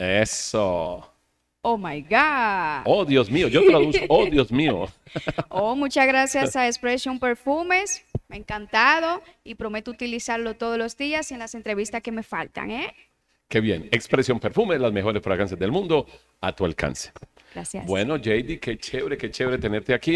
Eso. Oh my God. Oh Dios mío, yo traduzco. Oh Dios mío. oh, muchas gracias a Expression Perfumes. Me ha encantado y prometo utilizarlo todos los días en las entrevistas que me faltan, ¿eh? Qué bien. Expression Perfumes, las mejores fragancias del mundo a tu alcance. Gracias. Bueno, JD, qué chévere, qué chévere tenerte aquí.